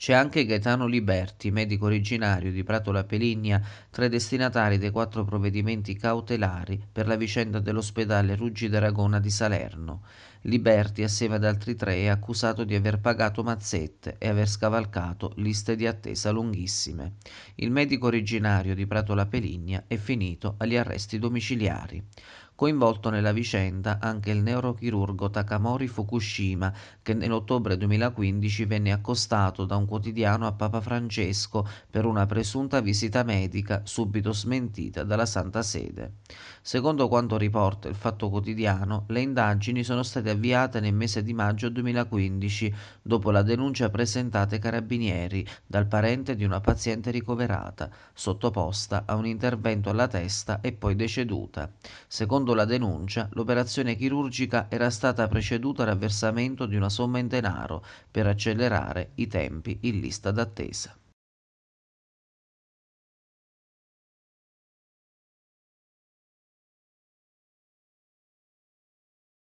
C'è anche Gaetano Liberti, medico originario di Prato La Peligna, tra i destinatari dei quattro provvedimenti cautelari per la vicenda dell'ospedale Ruggi d'Aragona di Salerno. Liberti, assieme ad altri tre, è accusato di aver pagato mazzette e aver scavalcato liste di attesa lunghissime. Il medico originario di Prato La Peligna è finito agli arresti domiciliari. Coinvolto nella vicenda anche il neurochirurgo Takamori Fukushima che nell'ottobre 2015 venne accostato da un quotidiano a Papa Francesco per una presunta visita medica subito smentita dalla Santa Sede. Secondo quanto riporta il Fatto Quotidiano, le indagini sono state avviate nel mese di maggio 2015 dopo la denuncia presentata ai carabinieri dal parente di una paziente ricoverata, sottoposta a un intervento alla testa e poi deceduta. Secondo Secondo la denuncia, l'operazione chirurgica era stata preceduta dal versamento di una somma in denaro per accelerare i tempi in lista d'attesa.